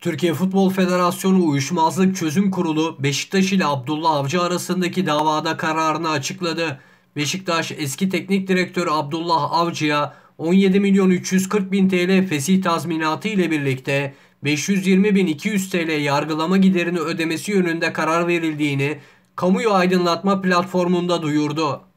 Türkiye Futbol Federasyonu Uyuşmazlık Çözüm Kurulu Beşiktaş ile Abdullah Avcı arasındaki davada kararını açıkladı. Beşiktaş eski teknik direktör Abdullah Avcı'ya 17 milyon 340 bin TL fesih tazminatı ile birlikte 520 bin 200 TL yargılama giderini ödemesi yönünde karar verildiğini kamuyu aydınlatma platformunda duyurdu.